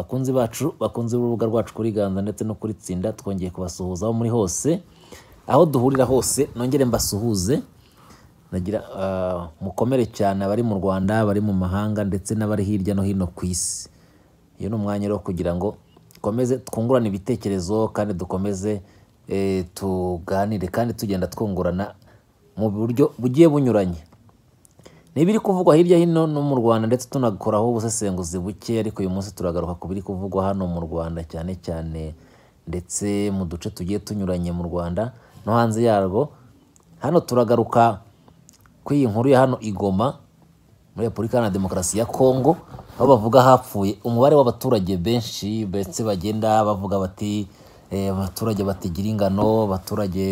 bakunzi bacu bakunze urubuga rwacu kuri ganda ndetse no kuri tsinda twongeye kubasuhuza aho muri hose aho duhurira hose nongere mbasuhuze nagira ah, mukomere cyane abari mu rwanda abari mu mahanga ndetse n'abari hirya no hino ku isi iyo ni umwanya rero kugira ngo dukomeze twungurane ibitekerezo kandi dukomeze eh, tuganire kandi tugenda twungurana mu buryo bugiye bunyuranye n'ibiri kuvugwa hirya hino no mu rwanda ndetse tunakoraho ubusesenguzi buke ariko uyu munsi turagaruka ku biri kuvugwa hano mu rwanda cyane cyane ndetse mu duce tugiye tunyuranye mu rwanda no hanze yarwo hano turagaruka ku iyi nkuru ya hano igoma muri repubulika iharanira demokarasi ya kongo aho bavuga hapfuye umubare w'abaturage benshi ndetse bagenda bavuga bati eh, abaturage batagira ingano abaturage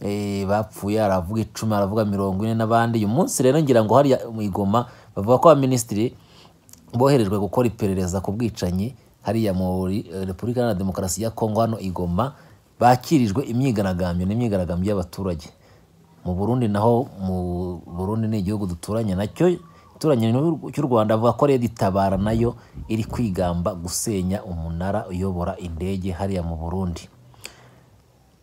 Eh, bapfuye aravuga icumi aravuga mirongo ine n'abandi uyu munsi rero ngira ngo hariya mu igoma bavuga ko abaminisitiri boherejwe gukora iperereza ku bwicanyi hariya muri eh, repubulika iharanira demokarasi ya kongo hano igoma bakirijwe imyigaragambyo n'imyigaragambyo y'abaturage mu burundi naho mu burundi ni igihugu duturanye nacyo ituranye cy'u rwanda avuga ko rero itabara nayo iri kwigamba gusenya umunara uyobora indege hariya mu burundi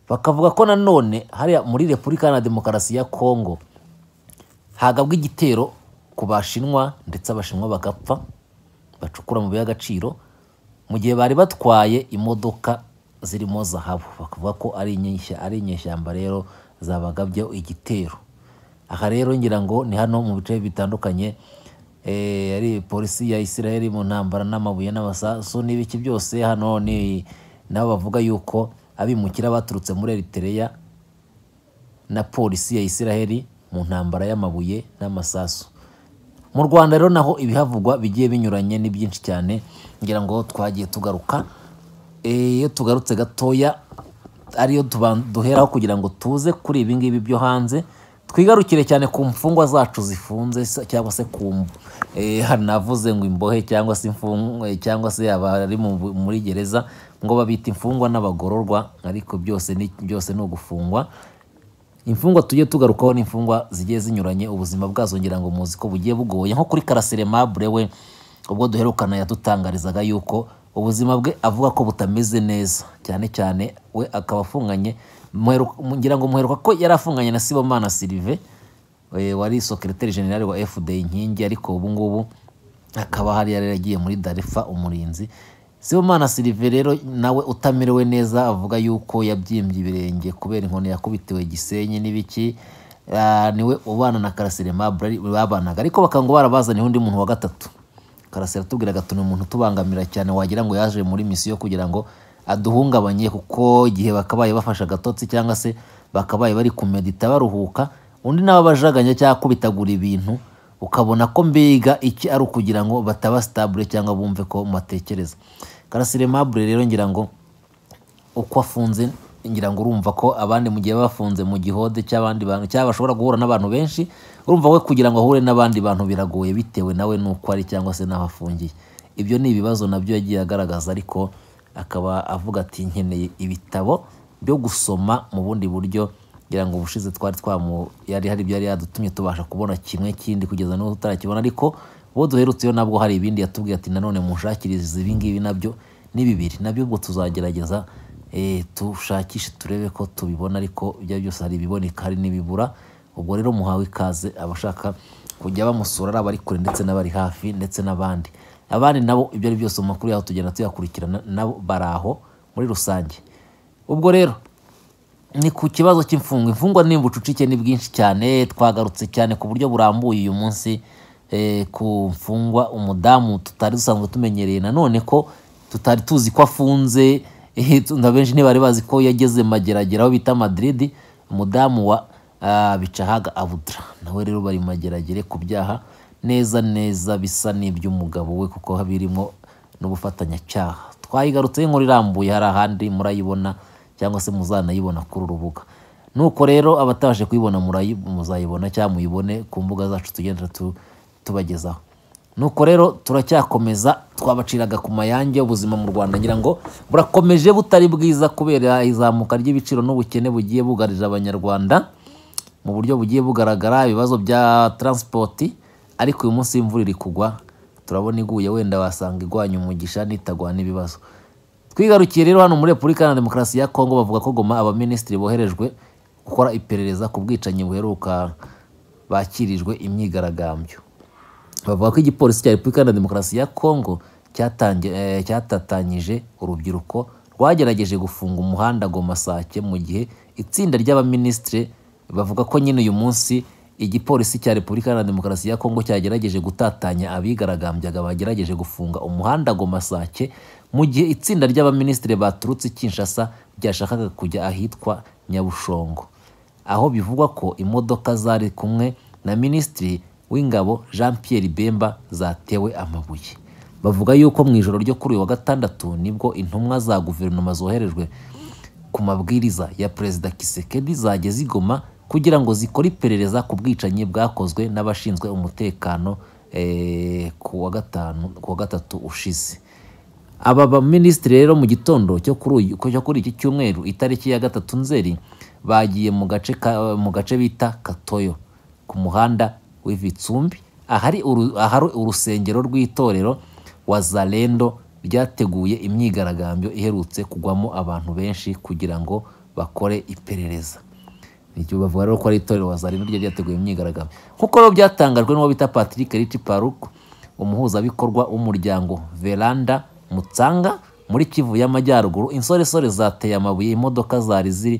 bakavuga ko nanone hariya muri repubulika na demokarasi ya kongo hagabwa igitero ku bashinwa ndetse abashinwa bagapfa bacukura mu by’agaciro mu gihe bari batwaye imodoka zirimo zahabu bakavuga ko ari ari inyeshyamba rero zabagabye igitero aha rero ngira ngo ni hano mu bice bitandukanye eh, ari polisi ya isiraheli mu ntambara n'amabuye n'amasasu n'ibiki byose hano ni nabo bavuga yuko abimukira baturutse muri Eritrea na polisi ya Isiraheli mu ntambara y'amabuye n'amasasu mu Rwanda rero naho ibihavugwa bigiye binyuranye ni byinshi cyane ngira ngo twagiye tugaruka eh, iyo tugarutse gatoya ariyo duheraho kugira ngo tuze kuri ibi byo hanze twigarukire cyane ku mfungwa zacu zifunze cyangwa se ku eh, navuze ngo imbohe cyangwa se imfungwa eh, cyangwa se abari muri gereza ngo babita imfungwa n'abagororwa ariko byose ni byose ni ugufungwa imfungwa tujye tugarukaho n'imfungwa zigiye zinyuranye ubuzima bwazo ngira ngo muzi ko bugiye bugoye nko kuri karasire mabure we ubwo duherukana yadutangarizaga yuko ubuzima bwe avuga ko butameze neza cyane cyane we akaba afunganye ngira ngo muheruka ko yari afunganye na sibomana sirive eh, wari sokereteri generale wa FD inkingi ariko ubu ngubu akaba hari yari yaragiye muri darifa umurinzi sibomana sirive rero nawe utamerewe neza avuga yuko yabyimbye ibirenge kubera inkoni yakubitiwe gisenyi n'ibiki ah, niwe ubana na karasire mabure babanaga ariko bakaba ngo barabazaniye undi muntu wa gatatu karasire atubwiraga ati ni umuntu utubangamira cyane wagira ngo yaje muri misiyo kugira ngo aduhungabanye kuko igihe bakabaye bafashe agatotsi cyangwa se bakabaye bari kumedita baruhuka undi nawe bajaganya cyangwa kubitagura ibintu ukabona ko mbega iki ari ukugira ngo bataba sitabure cyangwa bumve ko mubatekereza karasire mabure rero ngira ngo uko afunze ngira ngo urumva ko abandi mu gihe bafunze mu gihode cy'abandi bantu cyangwa bashobora guhura n'abantu benshi urumva we kugira ngo ahure n'abandi bantu biragoye bitewe nawe n'uko ari cyangwa se n'aho afungiye ibyo ni ibibazo nabyo yagiye agaragaza ariko akaba avuga ati nkeneye ibitabo byo gusoma mu bundi buryo kugira ngo ubushize twari twamu yari hari byari yadutumye tubasha kubona kimwe kindi kugeza n'ubu tutarakibona ariko bo duherutseyo nabwo hari ibindi yatubwiye ati nanone mushakirize ibi ngibi nabyo ni bibiri nabyo ubwo tuzagerageza eh, tushakishe turebe ko tubibona ariko ibyo byose hari ibiboneka hari n'ibibura ubwo rero muhawe ikaze abashaka kujya bamusura ari abari kure ndetse n'abari hafi ndetse n'abandi abandi nabo ibyo ari byose mu makuru yaho tugenda tuyakurikirana nabo bari aho muri rusange ubwo rero ni ku kibazo cy'imfungwa imfungwa ni bucucike ni bwinshi cyane twagarutse cyane ku buryo burambuye uyu munsi eh, ku mfungwa umudamu tutari dusanzwe tumenyereye nanone ko tutari tuzi ko afunze eh, benshi ntibari bazi ko yageze mageragera aho bita Madrid umudamu wa ah, bicahaga abudura nawe rero bari mageragere ku byaha neza neza bisa n'iby'umugabo we kuko birimo n'ubufatanyacyaha twayigarutse inkuru irambuye hari ahandi murayibona cyangwa se muzanayibona kuri uru nuko rero abatabashe kuyibona muzayibona cyangwa muyibone ku mbuga zacu tugenda tubagezaho nuko rero turacyakomeza twabaciraga ku mayange ubuzima mu rwanda ngira ngo burakomeje butari bwiza kubera izamuka ry'ibiciro n'ubukene bugiye bugarije abanyarwanda mu buryo bugiye bugaragara ibibazo bya taransipoti ariko uyu munsi imvura iri kugwa turabona iguye wenda wasanga igwanya umugisha n’itagwa n’ibibazo. twigarukiye rero hano muri repubulika na demokarasi ya kongo bavuga ko goma abaminisitiri boherejwe gukora iperereza ku bwicanyi buheruka bakirijwe imyigaragambyo bavuga ko igipolisi cya repubulika na demokarasi ya kongo eh, cyatatanyije urubyiruko rwagerageje gufunga umuhanda goma sake mu gihe itsinda ry'abaminisitiri bavuga ko nyine uyu munsi igipolisi cya repubulika iharanira demokarasi ya kongo cyagerageje gutatanya abigaragambyaga bagerageje gufunga umuhanda gomasake mu gihe itsinda ry'abaminisitiri baturutse kinshasa ryashakaga kujya ahitwa nyabushongo aho bivugwa ko imodoka zari kumwe na minisitiri w'ingabo jean Pierre bemba zatewe amabuye bavuga yuko mu ijoro ryo kuri uyu wa gatandatu nibwo intumwa za guverinoma zoherejwe ku mabwiriza ya perezida kisekedi zageze igoma kugira ngo zikore iperereza ku bwicanyi bwakozwe n'abashinzwe umutekano eh, ku wa gatanu kuwa gatatu ushize aba baminisitiri rero mu gitondo cyo kuri iki cyumweru itariki ya gatatu nzeri bagiye mu gace bita katoyo ku muhanda w'ivitsumbi ahari urusengero rw'itorero wa wazarendo ryateguye imyigaragambyo iherutse kugwamo abantu benshi kugira ngo bakore iperereza igihe bavuga rero ko ari itorero wazarino ryo ryateguye imyigaragambyo nk'uko rero byatangajwe n'uwo bita patrick rich paruku umuhuzabikorwa w'umuryango veranda mutsanga muri kivu y'amajyaruguru insoresore zateye amabuye imodoka zari ziri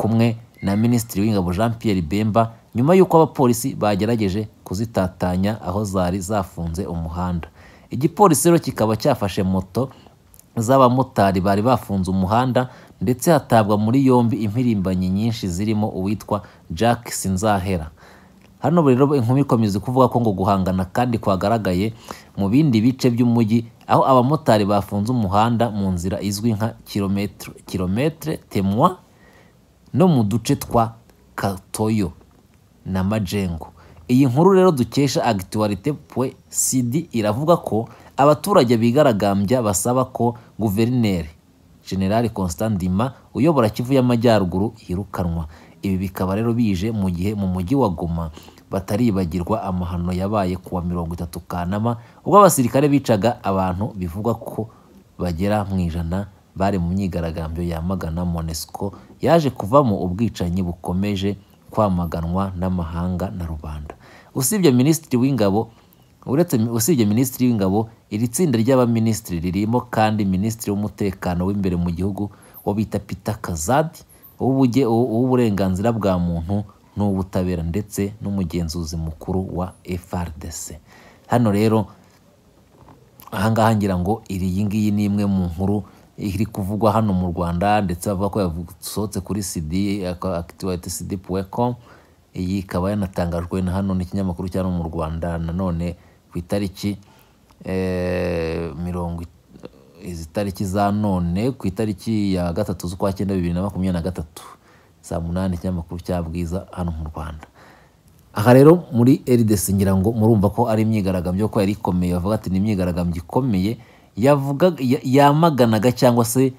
kumwe na minisitiri w'ingabo jean Pierre bemba nyuma y'uko abapolisi bagerageje kuzitatanya aho zari zafunze umuhanda igipolisi rero kikaba cyafashe moto z'abamotari bari bafunze umuhanda ndetse hatabwa muri yombi impirimbanyi nyinshi zirimo uwitwa Jack Sinzahera hano rero inkumi ikomeza kuvuga ko ngo guhangana kandi kwagaragaye mu bindi bice by'umujyi aho abamotari bafunze umuhanda mu nzira izwi nka kilometere temwa no mu duce twa katoyo na majengo iyi nkuru rero dukesha agituwarite pwe sidi iravuga ko abaturage bigaragambya basaba ko guverineri generali constant ndima uyobora kivu y'amajyaruguru yirukanwa ibi bikaba rero bije mu gihe mu mujyi wa goma bataribagirwa amahano yabaye kuwa mirongo itatu kanama ubwo abasirikare bicaga abantu bivugwa ko bagera mu ijana bari mu myigaragambyo yamagana monesco yaje kuvamo ubwicanyi bukomeje kwamaganwa n'amahanga na rubanda usibye minisitiri w'ingabo usibye minisitiri w'ingabo iri tsinda ry'abaminisitiri ririmo kandi minisitiri w'umutekano w'imbere mu gihugu wo bita pita kazadi uw'uburenganzira bwa muntu n’ubutabera ndetse n'umugenzuzi mukuru wa FRDC hano rero ahangaha ngira ngo iyi ngiyi ni imwe mu nkuru iri kuvugwa hano mu rwanda ndetse bavuga ko yasohotse kuri sidi akitivayite sidi puwekomu iyi ikaba yanatangajwe na hano n'ikinyamakuru cya mu rwanda nanone itariki eh, mirongo izi tariki za none ku itariki ya gatatu z'ukwa cyenda bibiri na makumyabiri na gatatu saa munani ikinyamakuru cya bwiza hano mu rwanda aha rero muri eridesi ngira ngo murumva ko ari imyigaragambyo ko yari ikomeye bavuga ati ni imyigaragambyo ikomeye yamaganaga cyangwa se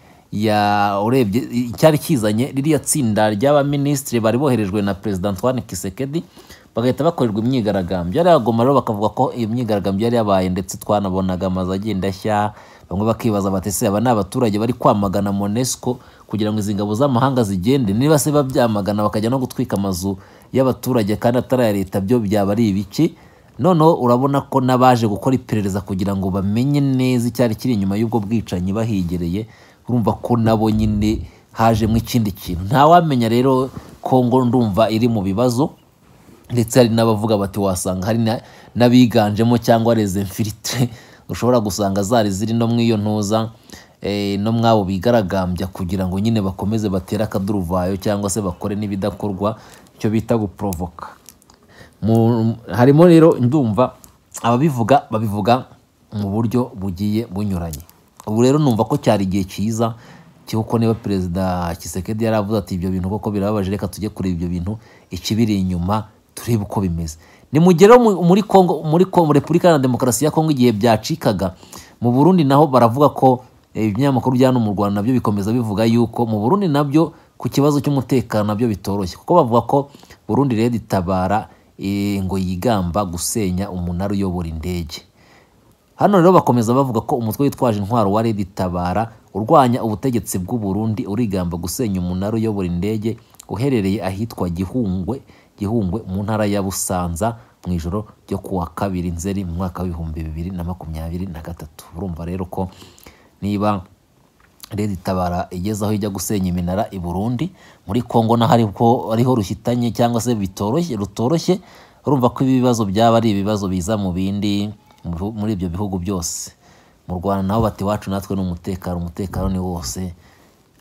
urebye cyari kizanye ririya tsinda ry'abaminisitiri bari boherejwe na perezida antoine kisekedi bagahita bakorerwa imyigaragambyo ari rero bakavuga ko iyo myigaragambyo yari yabaye ndetse twanabonaga amazu agenda ashya bamwe bakibaza bati se aba ni abaturage bari kwamagana monesco kugira ngo izi ngabo z'amahanga zigende niba se babyamagana bakajya no gutwika amazu y'abaturage kandi atari aya leta byo byaba ari ibiki noneho urabona ko n'abaje gukora iperereza kugira ngo bamenye neza icyari kiri inyuma y'ubwo bwicanyi bahigereye urumva ko nabo nyine hajemo ikindi kintu ntawamenya rero kongo ndumva iri mu bibazo ndetse hari n'abavuga bati wasanga hari n'abiganjemo cyangwa rezemfirite ushobora gusanga zari ziri no mu iyo ntuza eh, no mwabo bigaragambya kugira ngo nyine bakomeze batere akaduruvayo cyangwa se bakore n'ibidakorwa icyo bita guporovoka harimo rero ndumva ababivuga babivuga mu buryo bugiye bunyuranye ubu rero numva ko cyari igihe cyiza cy'uko niba perezida kisekedi yaravuze ati ibyo bintu koko birababaje reka tujye kureba ibyo bintu ikibiri inyuma turebe uko bimeze nimugere muri congo muri repubulika ya demokarasi ya kongo igihe byacikaga mu burundi naho baravuga ko eh, ibinyamakuru bya hano mu rwanda nabyo bikomeza bivuga yuko mu burundi nabyo ku kibazo cy'umutekano nabyo bitoroshye kuko bavuga ko burundi rero itabara eh, ngo yigamba gusenya umunara uyobora indege hano rero bakomeza bavuga ko umutwe witwaje intwaro wa redi tabara urwanya ubutegetsi bw'u Burundi urigamba gusenya umunara uyobora indege uherereye ahitwa gihungwe Gihungwe mu ntara ya Busanza mu ijoro ryo ku kabiri Nzeri mu mwaka w'ibihumbi bibiri na makumyabiri na gatatu urumva rero ko niba Leta itabara igeze aho ijya gusenya iminara i Burundi muri Kongo naho ariho rushyitanye cyangwa se bitoroshye rutoroshye urumva ko ibi bibazo byaba ari ibibazo biza mu bindi muri ibyo bihugu byose mu Rwanda naho bati iwacu natwe ni umutekano umutekano ni wose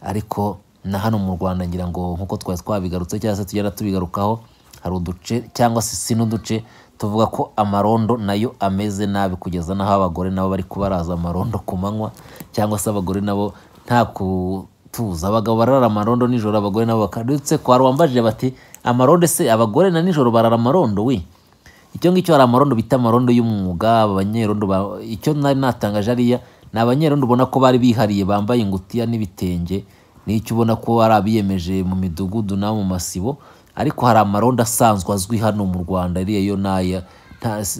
ariko na hano mu Rwanda ngira ngo nk'uko twari twabigarutse cyangwa se tugenda tubigarukaho hari uduce cyangwa se si n'uduce tuvuga ko amarondo nayo ameze nabi kugeza n'aho abagore nabo bari kubaraza amarondo ku manywa cyangwa se abagore nabo nta kutuza abagabo barara amarondo nijoro abagore nabo bakadutse kwa wambajije bati amarondo se abagore na nijoro barara amarondo we icyo ngicyo hari amarondo bita amarondo y'umwuga abanyerondo icyo nari natangaje ariya ni abanyerondo ubona ko bari bihariye bambaye ingutiya n'ibitenge n'icyo ubona ko ari abiyemeje mu midugudu no mu masibo ariko hari amarondo asanzwe azwi hano mu rwanda iriya yo n'aya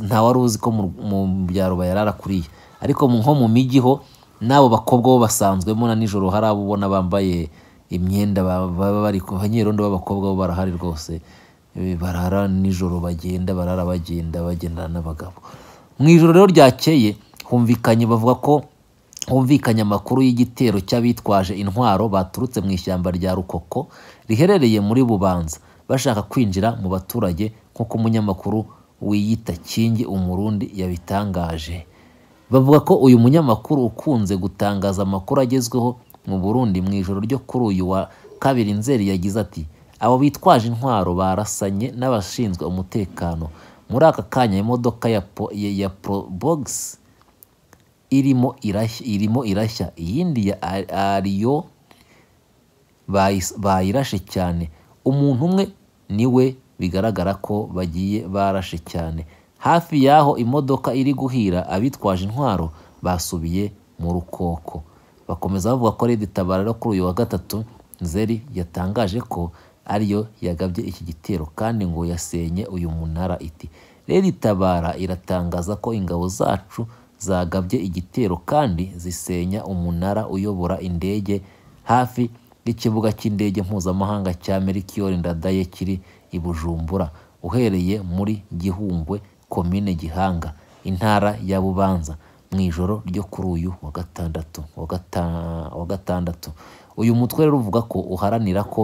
nta wari uzi ko mu byaro bayarara kuriya ariko nko mu mijyi ho n'abo bakobwa bo basanzwemo na nijoro hari abo ubona bambaye imyenda baba bari ku banyerondo b'abakobwa bo barahari rwose eh, barara nijoro bagenda barara bagenda bagendana n'abagabo mu ijoro rero ryakeye humvikanye bavuga ko humvikanye amakuru y'igitero cy'abitwaje intwaro baturutse mu ishyamba rya rukoko riherereye muri bubanza bashaka kwinjira mu baturage nk'uko umunyamakuru wiyita kingi umurundi yabitangaje bavuga ko uyu munyamakuru ukunze gutangaza amakuru agezweho mu burundi mu ijoro ryo kuri uyu wa kabiri nzeri yagize ati abo bitwaje intwaro barasanye n'abashinzwe umutekano muri aka kanya imodoka ya porobogisi irimo irashya irimo irashya iyindi ya ariyo bayirashe cyane umuntu umwe niwe bigaragara ko bagiye barashe cyane hafi y'aho imodoka iri guhira abitwaje intwaro basubiye mu rukoko bakomeza bavuga ko ari itabariro kuri uyu wa gatatu nzeri yatangaje ko ariyo yagabye iki gitero kandi ngo yasenye uyu munara iti rero itabara iratangaza ko ingabo zacu zagabye igitero kandi zisenya umunara uyobora indege hafi n'ikibuga cy'indege mpuzamahanga cya merikiyori ndadaye kiri i bujumbura uhereye muri gihungwe komine gihanga intara ya bubanza mu ijoro ryo kuri uyu wa gatandatu wa gatandatu uyu mutwe rero uvuga ko uharanira ko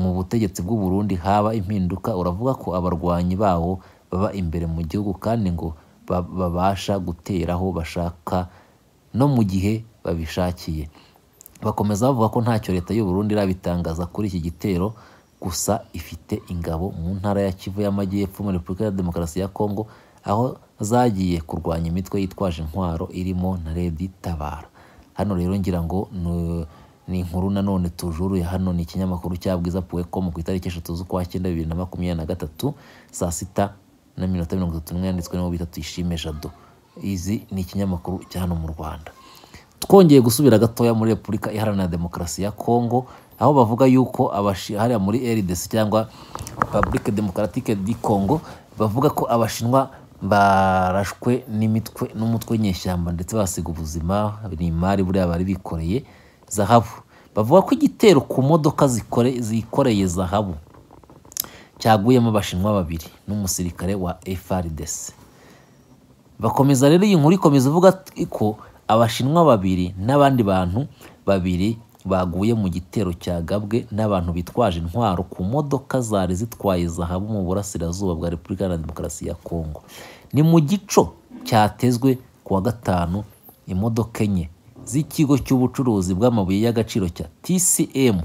mu butegetsi bw'u Burundi haba impinduka uravuga ko abarwanyi bawo baba imbere mu gihugu kandi ngo babasha guteraho bashaka no mu gihe babishakiye Bakomeza bavuga ko ntacyo Leta y'u Burundi irabitangaza kuri iki gitero gusa ifite ingabo mu ntara ya Kivu y'Amajyepfo muri Repubulika ya Demokarasi ya Kongo aho zagiye kurwanya imitwe yitwaje intwaro irimo na Redi Tabara hano rero ngira ngo ni inkuru nanone tujuru ya hano ni ikinyamakuru cya Bwiza Puwecom ku itariki eshatu z'ukwa cyenda bibiri na makumyabiri na gatatu saa sita na mirongo itatu mirongo itatu n'umwe yanditswe n'uwo bita Tuyishime Jado izi ni ikinyamakuru cya hano mu Rwanda twongeye gusubira gatoya muri repubulika iharanira demokarasi ya kongo aho bavuga yuko hariya muri rdc cyangwa repubulika demokaratike di kongo bavuga ko abashinwa barashwe n'imitwe n'umutwe w'inyeshyamba ndetse basiga ubuzima ni imari buriya bari bikoreye zahabu bavuga ko igitero ku modoka zikoreye zahabu cyaguyemo abashinwa babiri n'umusirikare wa frdc bakomeza rero iyi nkuru ikomeza ivuga ko abashinwa babiri n'abandi bantu babiri baguye mu gitero cya Gabwe n'abantu bitwaje intwaro ku modoka zari zitwaye zahabu mu burasirazuba bwa repubulika ya demokarasi ya kongo ni mu gico cyatezwe ku wa gatanu imodoka enye z'ikigo cy'ubucuruzi bw'amabuye y'agaciro cya tcm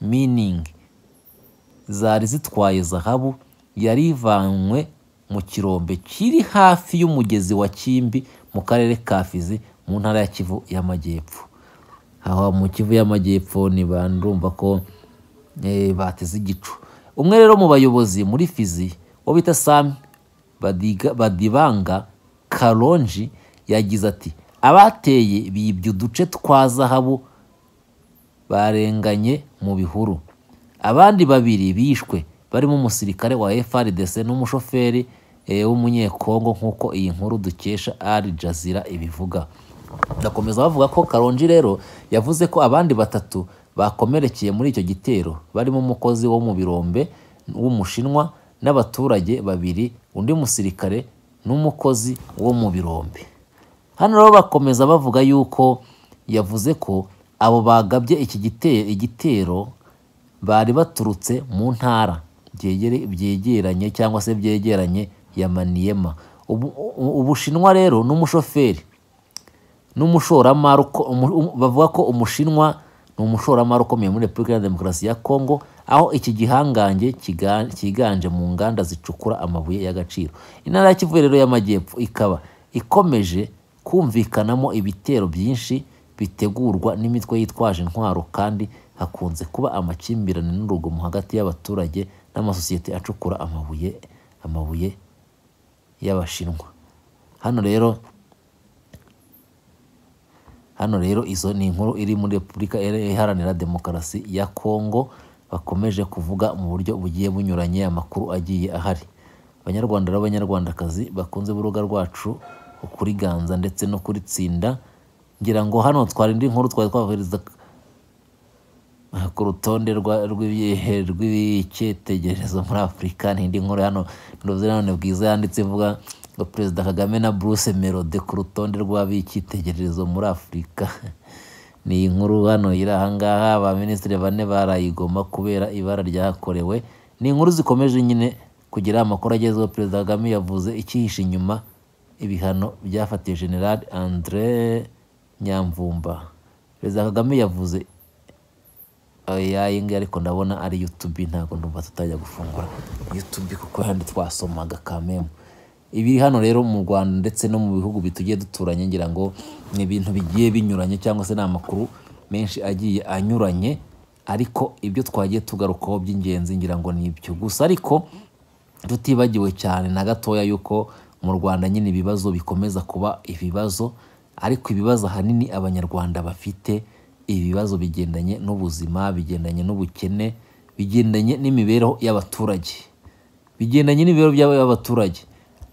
miningi zari zitwaye zahabu yarivanywe mu kirombe kiri hafi y'umugezi wa kimbi mu karere ka fizi mu ntara ya kivu y'amajyepfo aho mu kivu y'amajyepfo ndumva ko eh, bateze igicu umwe rero mu bayobozi muri fizi wo bita sami badibanga karonji yagize ati abateye bibye uduce twa zahabu barenganye mu bihuru abandi babiri bishwe barimo umusirikare wa frdc n'umushoferi Eh, w'umunyekongo nk'uko iyi nkuru dukesha Al Jazira ibivuga ndakomeza bavuga ko karongi rero yavuze ko abandi batatu bakomerekeye muri icyo gitero barimo umukozi wo mu birombe w'umushinwa n'abaturage babiri undi musirikare n'umukozi wo mu birombe hano rero bakomeza bavuga yuko yavuze ko abo bagabye iki igitero bari baturutse mu ntara byegeranye cyangwa se byegeranye ya maniyema ubushinwa rero n'umushoferi n'umushoramari bavuga ko umushinwa ni umushoramari ukomeye muri repubulika ya demokarasi ya kongo aho iki gihangange cyiganje mu nganda zicukura amabuye y'agaciro intara ya kivu rero y'amajyepfo ikaba ikomeje kumvikanamo ibitero byinshi bitegurwa n'imitwe yitwaje intwaro kandi hakunze kuba amakimbirane n'urugomo hagati y'abaturage n'amasosiyete acukura amabuye amabuye y'abashinwa hano rero hano rero izo ni inkuru iri muri repubulika iharanira demokarasi ya kongo bakomeje kuvuga mu buryo bugiye bunyuranye amakuru agiye ahari abanyarwanda n'abanyarwandakazi bakunze urubuga rwacu kuri Ganza ndetse no kuritsinda ngira ngo hano twari indi nkuru twari twahereza ku rutonde rw'icyitegererezo muri afurika indi nkuru hano uruzi nanone bwiza yanditse ivuga ngo perezida kagame na bruce melode ku rutonde rw'ab'icyitegererezo muri afurika ni inkuru hano iri ahangaha abaminisitiri bane barayigoma kubera ibara ryakorewe ni inkuru zikomeje nyine kugira amakuru agezweho perezida kagame yavuze ikihishe inyuma ibihano byafatiye general andre nyamvumba perezida kagame yavuze ya oh, yinga ariko ndabona ari yutubi ntabwo ndumva tutajya gufungura yutubi kuko handi twasomaga kamemu ibiri hano rero mu rwanda ndetse no mu bihugu bitugiye duturanye ngira ngo ni ibintu bigiye binyuranye cyangwa se ni amakuru menshi agiye anyuranye ariko ibyo twagiye tugarukaho by'ingenzi ngira ngo ni ibyo gusa ariko tutibagiwe cyane na gatoya yuko mu rwanda nyine ibibazo bikomeza kuba ibibazo ariko ibibazo ahanini abanyarwanda bafite ibibazo bigendanye n'ubuzima bigendanye n'ubukene bigendanye n'imibereho y'abaturage bigendanye n'imibereho y'abaturage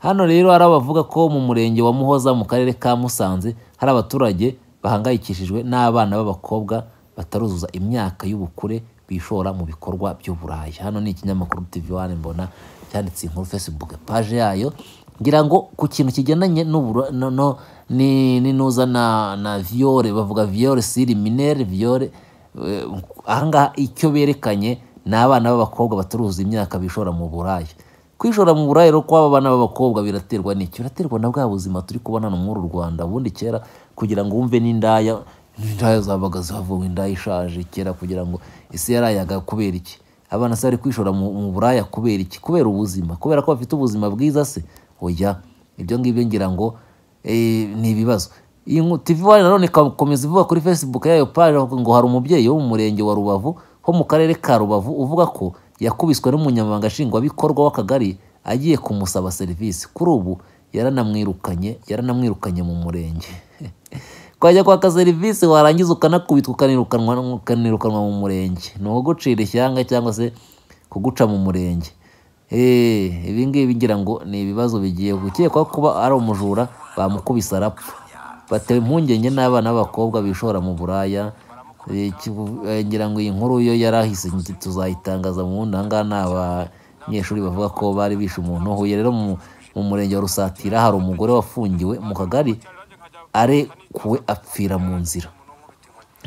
hano rero hari abavuga ko mu murenge wa muhoza mu karere ka musanze hari abaturage bahangayikishijwe n'abana b'abakobwa bataruzuza imyaka y'ubukure bishora mu bikorwa by'uburaya hano ni ikinyamakuru tv one mbona cyanditse inkuru facebook paje yayo ngira ngo ku kintu kigendanye n'inuza na viyore bavuga viyore siri minere viyore eh, ahangaha icyo berekanye ni abana b'abakobwa baturuza imyaka bishora mu buraya kwishora mu buraya rero kw'aba bana b'abakobwa biraterwa n'iki biraterwa na bwa buzima turi kubona muri uru rwanda ubundi kera kugira ngo wumve n'indaya indaya zabaga zavuwe indaya ishaje kera kugira ngo isi yarayaga kubera iki abana se bari kwishora mu buraya kubera iki kubera ubuzima kubera ko bafite ubuzima bwiza se oya ibyo ngibyo ngira ngo eh, ni ibibazo iyi tivi wani nanone ikakomeza ivuga kuri facebook yayo page ngo hari umubyeyi wo mu murenge wa rubavu ho mu karere ka rubavu uvuga ko yakubiswe n'umunyamabanga nshingwabikorwa w'akagari agiye kumusaba serivisi kuri ubu yaranamwirukanye yaranamwirukanye mu murenge twajya kwaka serivisi warangiza ukanakubitwa ukanirukanwa mu murenge ni ukugucira ishyanga cyangwa se kuguca mu murenge Eh, ibi ngibi ngira ngo ni ibibazo bigiye gukekwa kuba ari umujura bamukubise arapfa batewe impungenge n'abana b'abakobwa bishora mu buraya eh, eh, ngira ngo iyi nkuru yo yarahise tuzayitangaza mu wundi ahangaha ni abanyeshuri bavuga ko bari bishe umuntu uhuye rero mu murenge wa rusatira hari umugore wafungiwe mu kagari arekuwe apfira mu nzira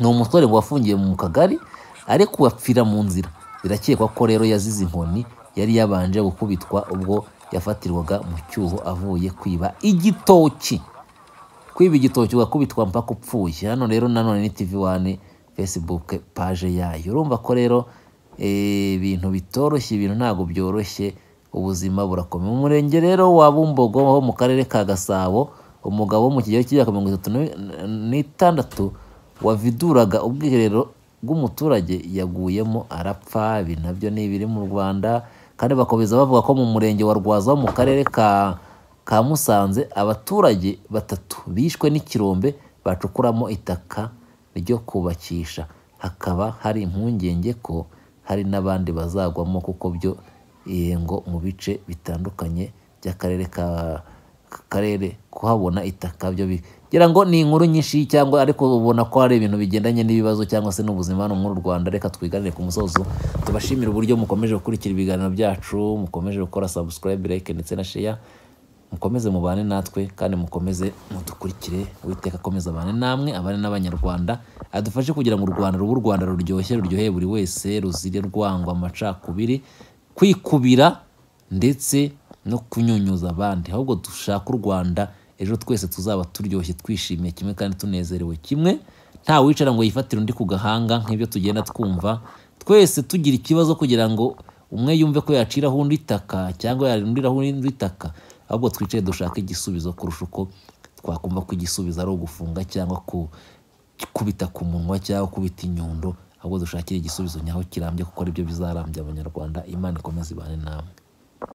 ni umusore ngo wafungiwe mu kagari arekuwe apfira mu nzira birakekwa ko rero yazize inkoni yari yabanje gukubitwa ubwo yafatirwaga mu cyuho avuye kwiba igitoki kwiba igitoki ugakubitwa mpaka upfuye hano rero nanone ni tv wani facebook paje yayo urumva ko rero eh, ibintu bitoroshye ibintu ntabwo byoroshye ubuzima burakomeye mu murenge rero wa bumbogo ho mu karere ka gasabo umugabo wo mu kigero cy'imyaka mirongo itatu n'itandatu waviduraga ubwiherero bw'umuturage yaguyemo arapfa ibi nabyo ni ibiri mu rwanda kandi bakomeza bavuga ko mu murenge wa rwaza mu karere ka ka musanze abaturage batatu bishwe n'ikirombe bacukuramo itaka ryo kubakisha hakaba hari impungenge ko hari n'abandi bazagwamo kuko byo eh, ngo mu bice bitandukanye by'akarere ka karere kuhabona itaka byo ngira ngo ni inkuru nyinshi cyangwa ariko ubona ko hari ibintu bigendanye n'ibibazo cyangwa se n'ubuzima hano muri u rwanda reka twiganire ku musozo tubashimire uburyo mukomeje gukurikira ibiganiro byacu mukomeje gukora sabusikarayibe like ndetse na sheya mukomeze mubane natwe kandi mukomeze mudukurikire witeka akomeza abane namwe abane n'abanyarwanda adufashe kugira ngo u rwanda ruba u rwanda ruryoshye ruryoheye buri wese ruzire rwangwa amacakubiri kwikubira ndetse no kunyunyuza abandi ahubwo dushaka u rwanda ejo twese tuzaba turyoshye twishimiye kimwe kandi tunezerewe kimwe nta wicara ngo yifatire undi ku gahanga nk'ibyo tugenda twumva twese tugira ikibazo kugira ngo umwe yumve ko yaciraho undi itaka cyangwa yarindiraho undi itaka ahubwo twicaye dushaka igisubizo kurusha uko twakumva ko igisubizo ari ugufunga cyangwa kubita ku munwa cyangwa kubita inyundo ahubwo dushakire igisubizo nyaho kirambye kuko aribyo bizarambye abanyarwanda imana ikomeze ibane namwe